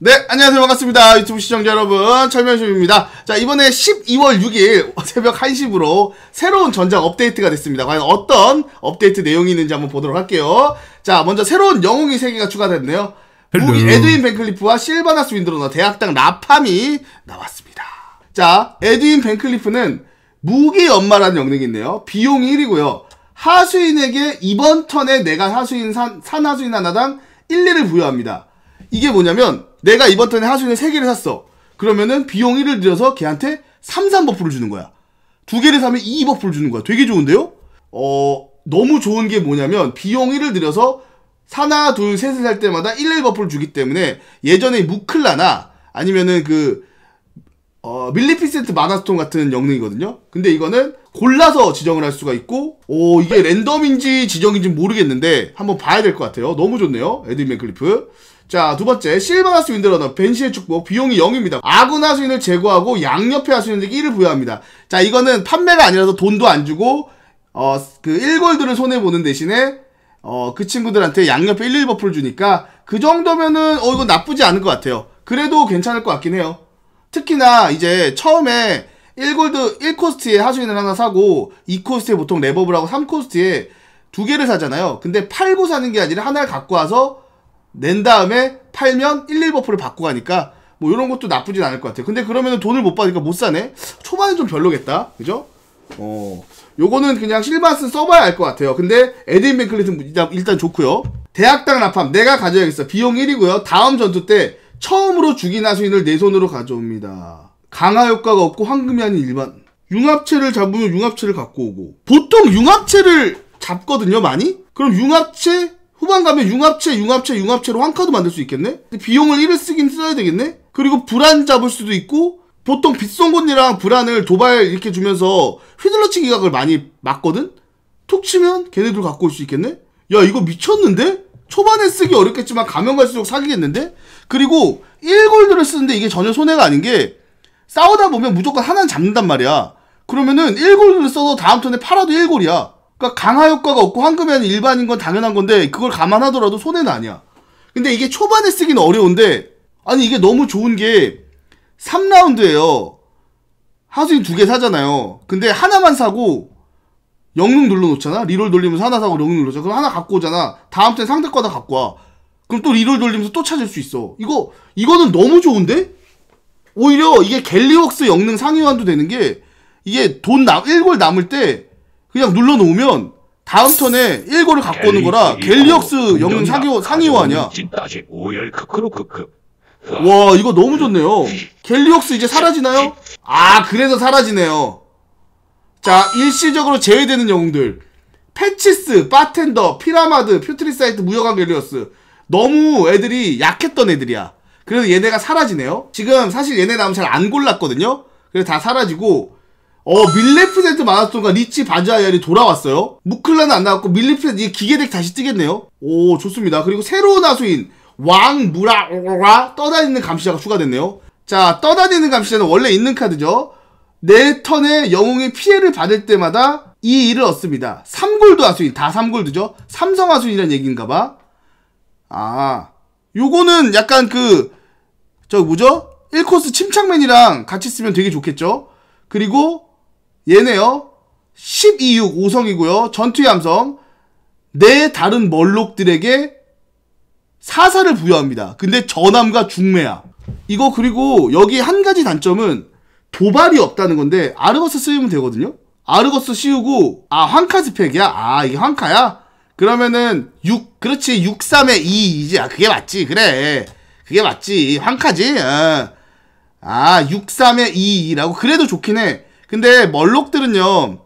네, 안녕하세요. 반갑습니다. 유튜브 시청자 여러분, 철면쇼입니다 자, 이번에 12월 6일 새벽 1시부로 새로운 전작 업데이트가 됐습니다. 과연 어떤 업데이트 내용이 있는지 한번 보도록 할게요. 자, 먼저 새로운 영웅이 3개가 추가됐네요. 무기 에드윈 벤클리프와 실바나스 윈드로너 대학당 라팜이 나왔습니다. 자, 에드윈 벤클리프는 무기 엄마라는 영능이 있네요. 비용 1이고요. 하수인에게 이번 턴에 내가 하수인 산, 산 하수인 하나당 1, 2를 부여합니다. 이게 뭐냐면 내가 이번 턴에 하수인을 3개를 샀어. 그러면은 비용 1을 들여서 걔한테 3, 3버프를 주는 거야. 두 개를 사면 2 버프를 주는 거야. 되게 좋은데요? 어, 너무 좋은 게 뭐냐면 비용 1을 들여서 하나, 둘, 셋을 살 때마다 1, 1 버프를 주기 때문에 예전에 무클라나 아니면은 그, 어, 밀리피센트 마나스톤 같은 영능이거든요? 근데 이거는 골라서 지정을 할 수가 있고, 오, 이게 랜덤인지 지정인지 모르겠는데 한번 봐야 될 것 같아요. 너무 좋네요. 에드윈 맥클리프. 자, 두 번째, 실버하스 윈드러너, 벤시의 축복, 비용이 0입니다. 아군 하수인을 제거하고 양옆에 하수인에게 들 1을 부여합니다. 자, 이거는 판매가 아니라서 돈도 안 주고, 어, 그 1골드를 손해보는 대신에, 어, 그 친구들한테 양옆에 1, 1버프를 주니까, 그 정도면은, 어, 이거 나쁘지 않을 것 같아요. 그래도 괜찮을 것 같긴 해요. 특히나, 이제, 처음에, 1골드, 1코스트에 하수인을 하나 사고, 2코스트에 보통 레버블하고 3코스트에 두 개를 사잖아요. 근데 팔고 사는 게 아니라 하나를 갖고 와서, 낸 다음에 팔면 1, 1버프를 받고 가니까 뭐 이런 것도 나쁘진 않을 것 같아요. 근데 그러면 돈을 못 받으니까 못 사네? 초반에 좀 별로겠다. 그죠? 어, 요거는 그냥 실바스 써봐야 알 것 같아요. 근데 에딘 맥클리튼 일단, 일단 좋고요. 대학당 납함 내가 가져야겠어. 비용 1이고요. 다음 전투 때 처음으로 죽인 하수인을 내 손으로 가져옵니다. 강화 효과가 없고 황금이 아닌 일반. 융합체를 잡으면 융합체를 갖고 오고. 보통 융합체를 잡거든요, 많이? 그럼 융합체, 후반 가면 융합체, 융합체, 융합체로 한 카드 만들 수 있겠네? 비용을 1을 쓰긴 써야 되겠네? 그리고 불안 잡을 수도 있고, 보통 빗송곳니랑 불안을 도발 이렇게 주면서 휘둘러치기 각을 많이 맞거든? 툭 치면 걔네들 갖고 올 수 있겠네? 야, 이거 미쳤는데? 초반에 쓰기 어렵겠지만 가면 갈수록 사기겠는데? 그리고 1골드를 쓰는데 이게 전혀 손해가 아닌 게, 싸우다 보면 무조건 하나는 잡는단 말이야. 그러면은 1골드를 써도 다음 턴에 팔아도 1골이야. 그러니까 강화 효과가 없고 황금이한 일반인 건 당연한 건데 그걸 감안하더라도 손해는 아니야. 근데 이게 초반에 쓰기는 어려운데 아니 이게 너무 좋은 게 3라운드예요. 하수인 두 개 사잖아요. 근데 하나만 사고 영능 눌러놓잖아. 리롤 돌리면서 하나 사고 영능 눌러줘. 그럼 하나 갖고 오잖아. 다음 때 상대 거다 갖고 와. 그럼 또 리롤 돌리면서 또 찾을 수 있어. 이거 이거는 너무 좋은데? 오히려 이게 갤리웍스 영능 상위환도 되는 게 이게 돈 남, 1골 남을 때 그냥 눌러 놓으면 다음 턴에 1골를 갖고 오는 거라 갤리역스 어, 영웅 상위호, 상위호 아니야. 와 이거 너무 좋네요. 갤리역스 이제 사라지나요? 아 그래서 사라지네요. 자 일시적으로 제외되는 영웅들 패치스, 바텐더, 피라마드, 퓨트리사이트, 무역왕 갤리어스 너무 애들이 약했던 애들이야. 그래서 얘네가 사라지네요. 지금 사실 얘네 나면 오잘안 골랐거든요. 그래서 다 사라지고 어밀레프센트마라톤과 리치 바자아이알이 돌아왔어요 무클라는 안 나왔고 밀레프센트 기계덱 다시 뜨겠네요 오 좋습니다 그리고 새로운 하수인 왕 무라가 떠다니는 감시자가 추가됐네요 자 떠다니는 감시자는 원래 있는 카드죠 내 네 턴에 영웅이 피해를 받을 때마다 이 일을 얻습니다 3골드 하수인 다 3골드죠 삼성 하수인이란 얘기인가봐 아 요거는 약간 그 저 뭐죠 1코스 침착맨이랑 같이 쓰면 되게 좋겠죠 그리고 얘네요. 12육 5성이고요. 전투의 함성. 네 다른 멀록들에게 사사를 부여합니다. 근데 전함과 중매야. 이거 그리고 여기 한 가지 단점은 도발이 없다는 건데 아르거스 쓰면 되거든요. 아르거스 씌우고 아 황카 스펙이야. 아 이게 황카야. 그러면은 6 그렇지 6 3에 2이지. 아 그게 맞지. 그래. 그게 맞지. 황카지. 어. 아, 아6 3에 2라고 그래도 좋긴 해. 근데 멀록들은요.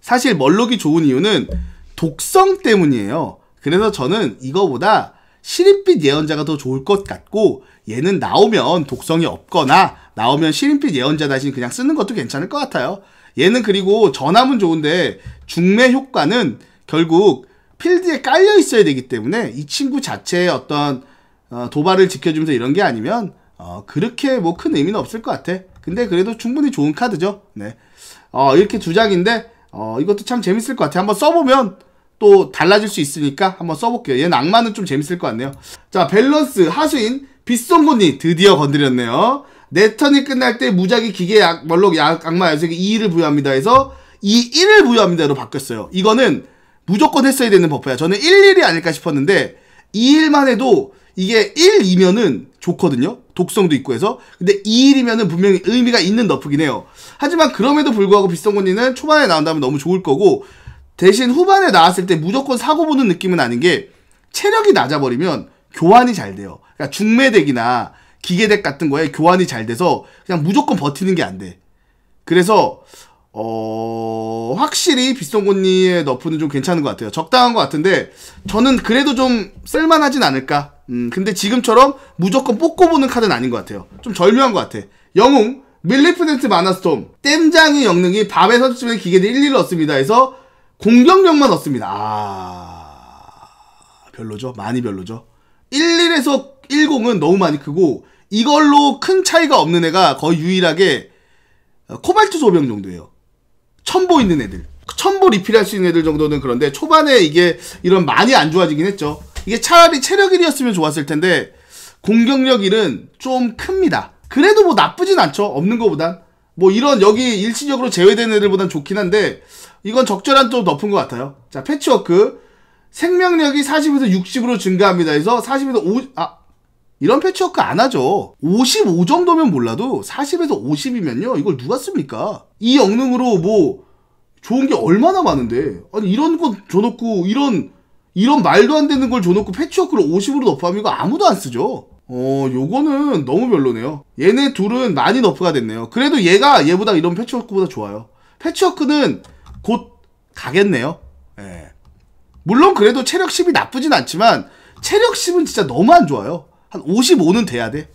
사실 멀록이 좋은 이유는 독성 때문이에요. 그래서 저는 이거보다 시린빛 예언자가 더 좋을 것 같고 얘는 나오면 독성이 없거나 나오면 시린빛 예언자 대신 그냥 쓰는 것도 괜찮을 것 같아요. 얘는 그리고 전함은 좋은데 중매 효과는 결국 필드에 깔려 있어야 되기 때문에 이 친구 자체의 어떤 어, 도발을 지켜주면서 이런 게 아니면 어, 그렇게 뭐 큰 의미는 없을 것 같아. 근데 그래도 충분히 좋은 카드죠. 네. 어, 이렇게 두 장인데 어, 이것도 참 재밌을 것 같아요. 한번 써보면 또 달라질 수 있으니까 한번 써볼게요. 얘는 악마는 좀 재밌을 것 같네요. 자, 밸런스 하수인 빗송곳니 드디어 건드렸네요. 내 턴이 끝날 때 무작위 기계 약, 멀록 약, 악마 야수에게 2를 부여합니다 해서 이 1을 부여합니다로 바뀌었어요. 이거는 무조건 했어야 되는 버프야 저는 1, 1이 아닐까 싶었는데 2일만 해도 이게 1, 2면은 좋거든요. 독성도 있고 해서. 근데 2일이면은 분명히 의미가 있는 너프긴 해요. 하지만 그럼에도 불구하고 비성곤이는 초반에 나온다면 너무 좋을 거고 대신 후반에 나왔을 때 무조건 사고 보는 느낌은 아닌 게 체력이 낮아버리면 교환이 잘 돼요. 그러니까 중매덱이나 기계덱 같은 거에 교환이 잘 돼서 그냥 무조건 버티는 게 안 돼. 그래서 어, 확실히 빗성곤니의 너프는 좀 괜찮은 것 같아요. 적당한 것 같은데, 저는 그래도 좀 쓸만하진 않을까. 음, 근데 지금처럼 무조건 뽑고 보는 카드는 아닌 것 같아요. 좀 절묘한 것 같아. 영웅, 밀리프덴트 마나스톰, 땜장의 영능이 밤에서주집의 기계들 1, 1을 얻습니다. 해서 공격력만 얻습니다. 아, 별로죠? 많이 별로죠? 1, 1에서 1, 0은 너무 많이 크고, 이걸로 큰 차이가 없는 애가 거의 유일하게 어, 코발트 소병 정도예요. 첨보 있는 애들 첨보 리필할 수 있는 애들 정도는 그런데 초반에 이게 이런 많이 안 좋아지긴 했죠 이게 차라리 체력 일이었으면 좋았을 텐데 공격력 일은좀 큽니다 그래도 뭐 나쁘진 않죠 없는 것보단뭐 이런 여기 일시적으로 제외된 애들보단 좋긴 한데 이건 적절한 또 높은 것 같아요 자 패치워크 생명력이 40에서 60으로 증가합니다 그래서 40에서 5, 아, 이런 패치워크 안 하죠. 55 정도면 몰라도 40에서 50이면요. 이걸 누가 씁니까? 이 영능으로 뭐 좋은 게 얼마나 많은데. 아니 이런 건 줘놓고 이런 이런 말도 안 되는 걸 줘놓고 패치워크를 50으로 너프하면 이거 아무도 안 쓰죠. 어, 요거는 너무 별로네요. 얘네 둘은 많이 너프가 됐네요. 그래도 얘가 얘보다 이런 패치워크보다 좋아요. 패치워크는 곧 가겠네요. 예. 물론 그래도 체력 10이 나쁘진 않지만 체력 10은 진짜 너무 안 좋아요. 한 55는 돼야 돼.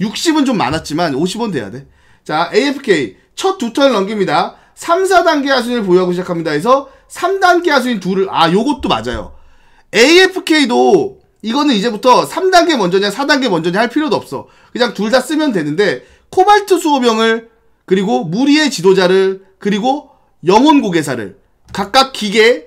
60은 예. 좀 많았지만 50원 돼야 돼. 자, AFK 첫 두 턴 넘깁니다. 3, 4단계 하수인을 보유하고 시작합니다. 해서 3단계 하수인 둘을 아, 요것도 맞아요. AFK도 이거는 이제부터 3단계 먼저냐 4단계 먼저냐 할 필요도 없어. 그냥 둘 다 쓰면 되는데 코발트 수호병을 그리고 무리의 지도자를 그리고 영혼 고개사를 각각 기계,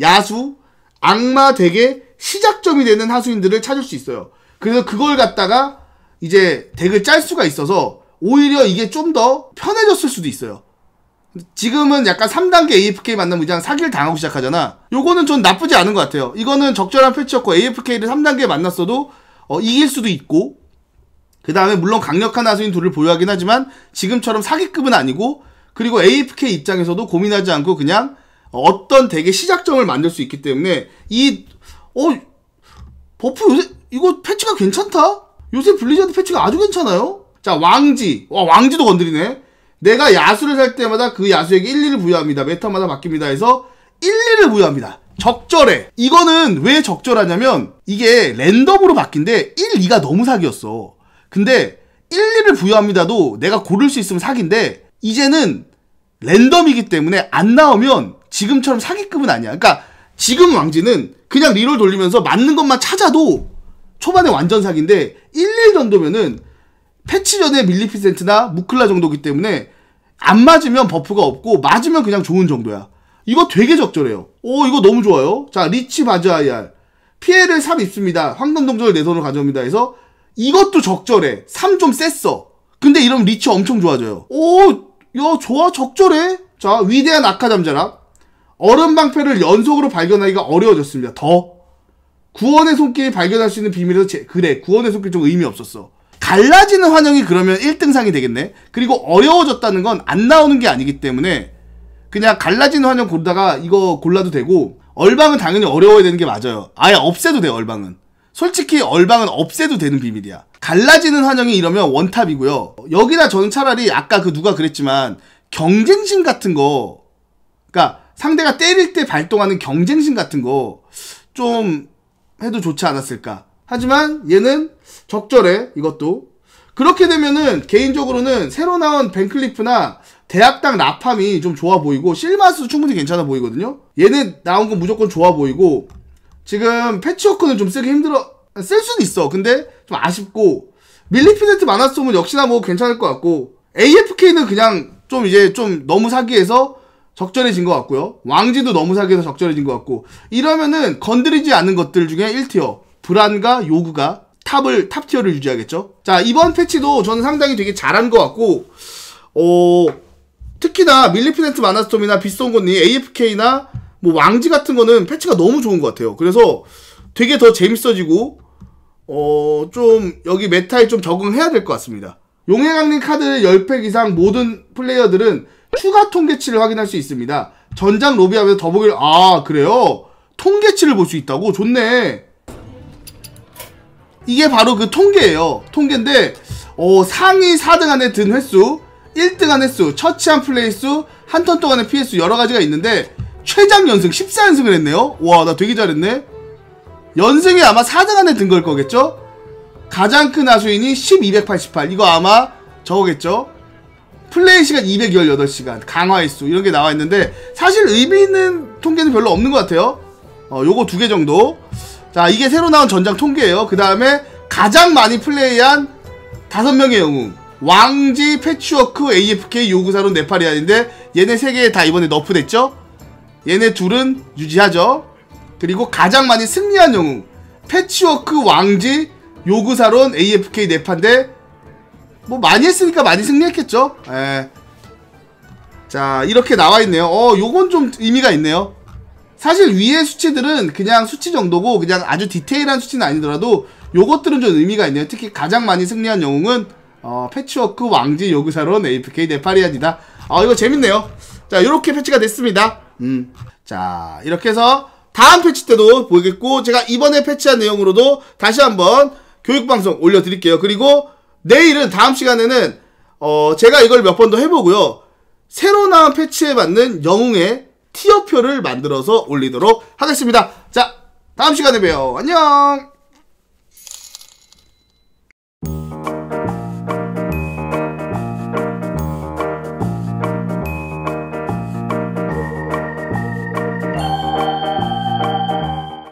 야수, 악마 대게 시작점이 되는 하수인들을 찾을 수 있어요. 그래서 그걸 갖다가 이제 덱을 짤 수가 있어서 오히려 이게 좀 더 편해졌을 수도 있어요. 지금은 약간 3단계 AFK 만나면 그냥 사기를 당하고 시작하잖아. 요거는 전 나쁘지 않은 것 같아요. 이거는 적절한 패치였고 AFK를 3단계 만났어도 어, 이길 수도 있고 그 다음에 물론 강력한 아수인 둘을 보유하긴 하지만 지금처럼 사기급은 아니고 그리고 AFK 입장에서도 고민하지 않고 그냥 어떤 덱의 시작점을 만들 수 있기 때문에 이어 버프 요새 이거 패치가 괜찮다? 요새 블리자드 패치가 아주 괜찮아요? 자, 왕지. 와, 왕지도 건드리네. 내가 야수를 살 때마다 그 야수에게 1, 2를 부여합니다. 메타마다 바뀝니다. 해서 1, 2를 부여합니다. 적절해. 이거는 왜 적절하냐면 이게 랜덤으로 바뀐데 1, 2가 너무 사기였어. 근데 1, 2를 부여합니다도 내가 고를 수 있으면 사기인데 이제는 랜덤이기 때문에 안 나오면 지금처럼 사기급은 아니야. 그러니까 지금 왕지는 그냥 리롤 돌리면서 맞는 것만 찾아도 초반에 완전 사기인데 1, 1 정도면은 패치 전에 밀리피센트나 무클라 정도기 때문에 안 맞으면 버프가 없고 맞으면 그냥 좋은 정도야. 이거 되게 적절해요. 오 이거 너무 좋아요. 자 리치 바즈 IR 피해를 3 입습니다. 황금 동전을 내 네 손으로 가져옵니다. 해서 이것도 적절해. 3좀 셌어. 근데 이런 리치 엄청 좋아져요. 오, 야, 좋아, 적절해. 자, 위대한 아카 잠자랑 얼음 방패를 연속으로 발견하기가 어려워졌습니다. 더. 구원의 손길이 발견할 수 있는 비밀에서 제, 그래 구원의 손길 좀 의미 없었어 갈라지는 환영이 그러면 1등상이 되겠네 그리고 어려워졌다는 건 안 나오는 게 아니기 때문에 그냥 갈라지는 환영 고르다가 이거 골라도 되고 얼방은 당연히 어려워야 되는 게 맞아요 아예 없애도 돼요 얼방은 솔직히 얼방은 없애도 되는 비밀이야 갈라지는 환영이 이러면 원탑이고요 여기다 저는 차라리 아까 그 누가 그랬지만 경쟁심 같은 거 그러니까 상대가 때릴 때 발동하는 경쟁심 같은 거좀 해도 좋지 않았을까. 하지만 얘는 적절해 이것도. 그렇게 되면은 개인적으로는 새로 나온 벤클리프나 대학당 라팜이 좀 좋아 보이고 실마스도 충분히 괜찮아 보이거든요. 얘는 나온 건 무조건 좋아 보이고 지금 패치워크는 좀 쓰기 힘들어 쓸 수는 있어. 근데 좀 아쉽고 밀리피네트 마나스톰은 역시나 뭐 괜찮을 것 같고 AFK는 그냥 좀 이제 좀 너무 사기해서 적절해진 것 같고요. 왕지도 너무 사기에서 적절해진 것 같고 이러면은 건드리지 않은 것들 중에 1티어 불안과 요구가 탑을 탑티어를 유지하겠죠. 자 이번 패치도 저는 상당히 되게 잘한 것 같고 어, 특히나 밀리피넨트 마나스톰이나 비스톤곤니 AFK나 뭐 왕지 같은 거는 패치가 너무 좋은 것 같아요. 그래서 되게 더 재밌어지고 어, 좀 여기 메타에 좀 적응해야 될 것 같습니다. 용의 강림 카드 10팩 이상 모든 플레이어들은 추가 통계치를 확인할 수 있습니다. 전장 로비하면서 더보기를 아 그래요? 통계치를 볼 수 있다고? 좋네. 이게 바로 그 통계예요. 통계인데 어, 상위 4등 안에 든 횟수, 1등 안 횟수, 처치한 플레이 수, 한 턴 동안의 피해 수 여러 가지가 있는데 최장 연승 14연승을 했네요. 와 나 되게 잘했네. 연승이 아마 4등 안에 든 걸 거겠죠? 가장 큰 하수인이 1288 이거 아마 저거겠죠? 플레이 시간 218시간, 강화 횟수 이런 게 나와 있는데 사실 의미 있는 통계는 별로 없는 것 같아요. 어, 요거 두 개 정도. 자, 이게 새로 나온 전장 통계예요. 그 다음에 가장 많이 플레이한 다섯 명의 영웅. 왕지, 패치워크, AFK, 요구사로, 네파리안인데 얘네 세 개 다 이번에 너프됐죠? 얘네 둘은 유지하죠. 그리고 가장 많이 승리한 영웅 패치워크 왕지 요구사론 AFK 네파인데 뭐 많이 했으니까 많이 승리했겠죠 예. 자 이렇게 나와있네요 어 요건 좀 의미가 있네요 사실 위에 수치들은 그냥 수치 정도고 그냥 아주 디테일한 수치는 아니더라도 요것들은 좀 의미가 있네요 특히 가장 많이 승리한 영웅은 어, 패치워크 왕지 요구사론 AFK 네파리안이다 아 이거 재밌네요 자 이렇게 패치가 됐습니다 음. 자 이렇게 해서 다음 패치 때도 보겠고 제가 이번에 패치한 내용으로도 다시 한번 교육방송 올려드릴게요 그리고 내일은 다음 시간에는 어 제가 이걸 몇 번 더 해보고요. 새로 나온 패치에 맞는 영웅의 티어표를 만들어서 올리도록 하겠습니다. 자, 다음 시간에 봬요. 안녕!